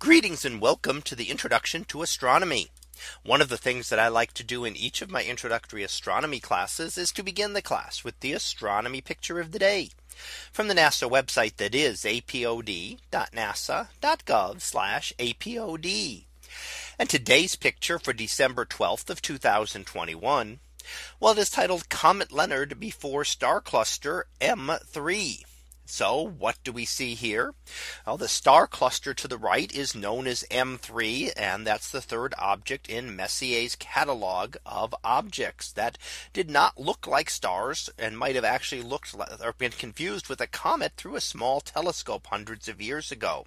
Greetings and welcome to the introduction to astronomy. One of the things that I like to do in each of my introductory astronomy classes is to begin the class with the astronomy picture of the day from the NASA website that is apod.nasa.gov apod. And today's picture for December 12th of 2021. Well, it is titled Comet Leonard before star cluster M3. So what do we see here? Well, the star cluster to the right is known as M3, and that's the third object in Messier's catalog of objects that did not look like stars and might have actually looked or been confused with a comet through a small telescope hundreds of years ago.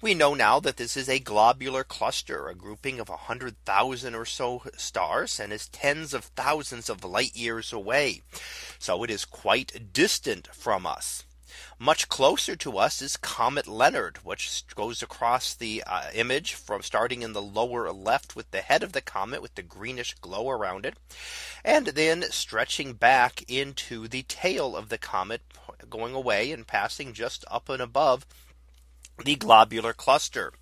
We know now that this is a globular cluster, a grouping of 100,000 or so stars and is tens of thousands of light years away. So it is quite distant from us. Much closer to us is Comet Leonard, which goes across the uh, image from starting in the lower left with the head of the comet with the greenish glow around it, and then stretching back into the tail of the comet going away and passing just up and above the globular cluster.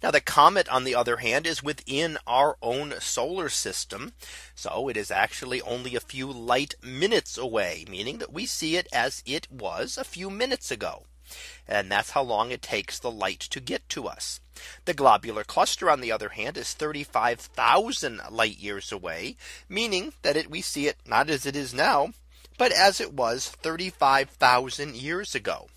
Now the comet on the other hand is within our own solar system. So it is actually only a few light minutes away, meaning that we see it as it was a few minutes ago. And that's how long it takes the light to get to us. The globular cluster, on the other hand, is 35,000 light years away, meaning that it, we see it not as it is now, but as it was 35,000 years ago.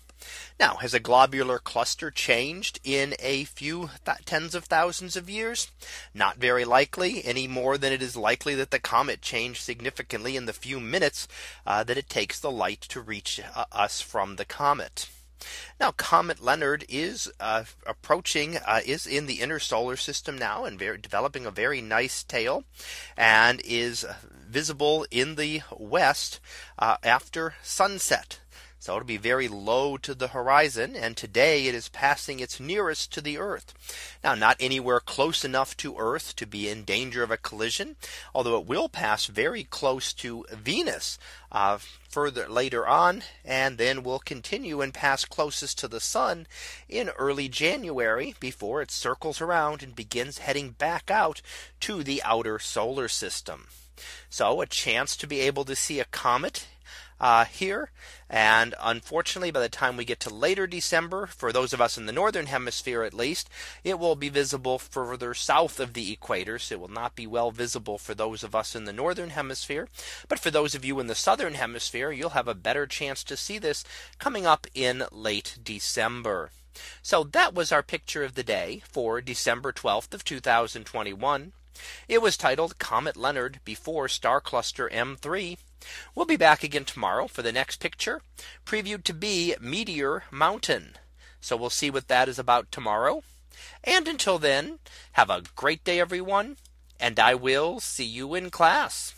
Now has a globular cluster changed in a few tens of thousands of years? Not very likely any more than it is likely that the comet changed significantly in the few minutes uh, that it takes the light to reach uh, us from the comet. Now Comet Leonard is uh, approaching uh, is in the inner solar system now and very, developing a very nice tail and is visible in the west uh, after sunset. So it'll be very low to the horizon. And today it is passing its nearest to the Earth. Now, not anywhere close enough to Earth to be in danger of a collision, although it will pass very close to Venus uh, further later on, and then will continue and pass closest to the sun in early January before it circles around and begins heading back out to the outer solar system. So a chance to be able to see a comet uh, here. And unfortunately, by the time we get to later December, for those of us in the northern hemisphere at least, it will be visible further south of the equator. So it will not be well visible for those of us in the northern hemisphere. But for those of you in the southern hemisphere, you'll have a better chance to see this coming up in late December. So that was our picture of the day for December 12th of 2021. It was titled Comet Leonard before star cluster M3 We'll be back again tomorrow for the next picture previewed to be Meteor Mountain. So we'll see what that is about tomorrow. And until then, have a great day, everyone, and I will see you in class.